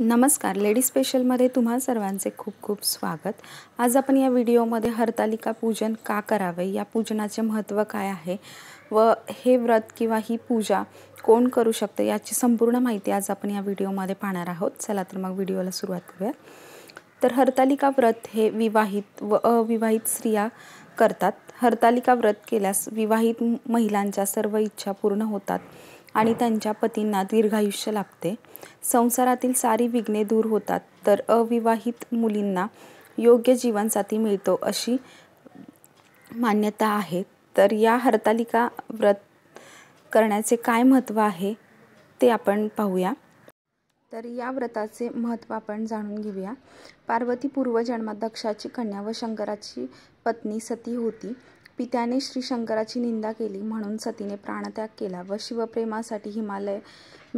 नमस्कार लेडी स्पेशलमध्ये तुम्हा सर्वांचे खूप खूप स्वागत आज आपण या व्हिडिओमध्ये हरतालिका पूजन का करावे या पूजनाचे महत्त्व काय आहे व हे व्रत किंवा ही पूजा कोण करू शकतं याची संपूर्ण माहिती आज आपण या व्हिडिओमध्ये पाहणार आहोत चला तर मग व्हिडिओला सुरुवात करूया तर हरतालिका व्रत हे विवाहित व अविवाहित स्त्रिया करतात हरतालिका व्रत केल्यास विवाहित महिलांच्या सर्व इच्छा पूर्ण होतात आणि त्यांच्या पतींना दीर्घायुष्य लाभते संसारातील सारी विघ्ने दूर होतात तर अविवाहित मुलींना योग्य जीवनसाथी मिळतो अशी मान्यता आहे तर या हरतालिका व्रत करण्याचे काय महत्त्व आहे ते आपण पाहूया तर या व्रताचे महत्त्व आपण जाणून घेऊया पार्वती पूर्वजन्मात दक्षाची कन्या व शंकराची पत्नी सती होती पित्याने शंकराची निंदा केली म्हणून सतीने प्राणत्याग केला व शिवप्रेमासाठी हिमालय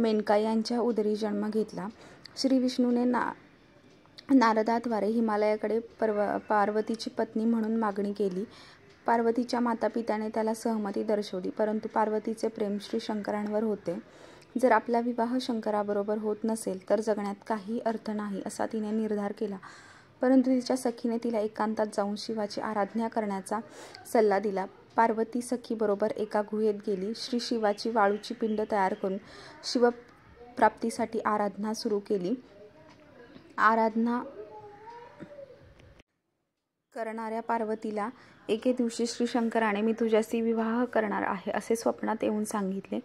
मेनका यांच्या उदरी जन्म घेतला श्री विष्णूने ना नारदाद्वारे हिमालयाकडे पर्व पार्वतीची पत्नी म्हणून मागणी केली पार्वतीच्या माता पित्याने त्याला सहमती दर्शवली परंतु पार्वतीचे प्रेम श्री शंकरांवर होते जर आपला विवाह शंकराबरोबर होत नसेल तर जगण्यात काही अर्थ नाही असा तिने निर्धार केला परंतु तिच्या सखीने तिला एकांतात जाऊन शिवाची आराधना करण्याचा सल्ला दिला पार्वती सखीबरोबर एका गुहेत गेली श्री शिवाची वाळूची पिंड तयार करून शिवप्राप्तीसाठी आराधना सुरू केली आराधना करणाऱ्या पार्वतीला एके दिवशी श्री शंकराने मी तुझ्याशी विवाह करणार आहे असे स्वप्नात येऊन सांगितले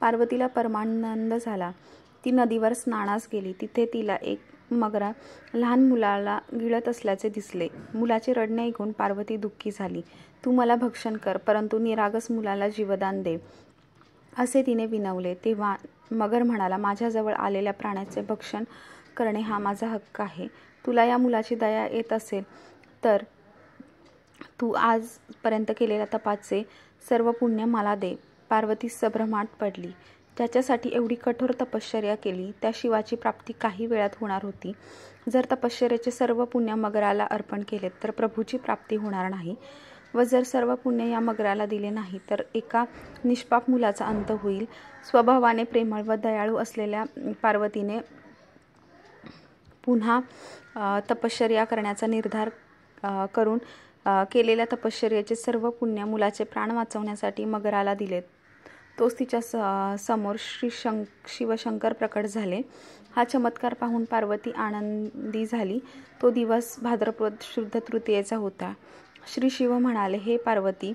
पार्वतीला परमानंद झाला ती नदीवर स्नानास गेली तिथे तिला एक मगरा लहान मुलाला गिळत असल्याचे दिसले मुलाचे रडणे ऐकून पार्वती दुःखी झाली तू मला भक्षण कर परंतु निरागस मुलाला जीवदान दे असे तिने विनवले तेव्हा मगर म्हणाला माझ्याजवळ आलेल्या प्राण्याचे भक्षण करणे हा माझा हक्क आहे तुला या मुलाची दया येत असेल तर तू आजपर्यंत केलेल्या तपाचे सर्व पुण्य मला दे पार्वती सभ्रमाट पडली त्याच्यासाठी एवढी कठोर तपश्चर्या केली त्या शिवाची प्राप्ती काही वेळात होणार होती जर तपश्चर्याचे सर्व पुण्य मगराला अर्पण केले तर प्रभूची प्राप्ती होणार नाही व जर सर्व पुण्य या मगराला दिले नाही तर एका निष्पाप मुलाचा अंत होईल स्वभावाने प्रेमळ व दयाळू असलेल्या पार्वतीने पुन्हा तपश्चर्या करण्याचा निर्धार करून केलेल्या तपश्चर्याचे सर्व पुण्य मुलाचे प्राण वाचवण्यासाठी मगराला दिलेत तोच तिच्या स समोर श्री शं शिवशंकर प्रकट झाले हा चमत्कार पाहून पार्वती आनंदी झाली तो दिवस भाद्रपद शुद्ध तृतीयेचा होता श्री शिव म्हणाले हे पार्वती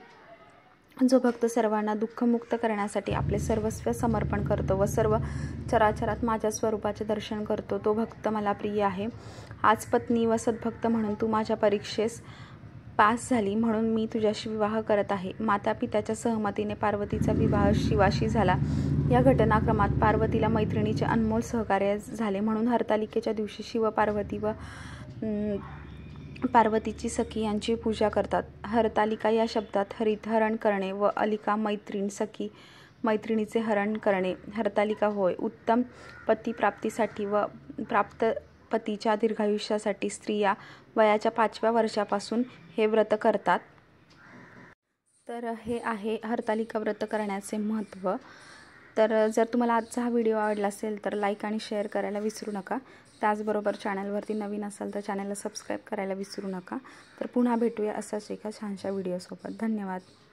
जो भक्त सर्वांना दुःखमुक्त करण्यासाठी आपले सर्वस्व समर्पण करतो व सर्व चराचरात माझ्या स्वरूपाचे दर्शन करतो तो भक्त मला प्रिय आहे आज पत्नी व सद्भक्त म्हणून तू माझ्या परीक्षेस पास झाली म्हणून मी तुझ्याशी विवाह करत आहे माता पित्याच्या सहमतीने पार्वतीचा विवाह शिवाशी झाला या घटनाक्रमात पार्वतीला मैत्रिणीचे अनमोल सहकार्य झाले म्हणून हरतालिकेच्या दिवशी शिव पार्वती व पार्वतीची सखी यांची पूजा करतात हरतालिका या शब्दात हरित हरण करणे व अलिका मैत्रीण सखी मैत्रिणीचे हरण करणे हरतालिका होय उत्तम पतीप्राप्तीसाठी व प्राप्त पतीच्या दीर्घायुष्यासाठी स्त्रिया वयाच्या पाचव्या वर्षापासून हे व्रत करतात तर हे आहे हरतालिका व्रत करण्याचे महत्त्व तर जर तुम्हाला आजचा हा व्हिडिओ आवडला असेल तर लाईक आणि शेअर करायला विसरू नका त्याचबरोबर चॅनलवरती नवीन असाल तर चॅनलला सबस्क्राईब करायला विसरू नका तर पुन्हा भेटूया असाच एका छानशा व्हिडिओसोबत धन्यवाद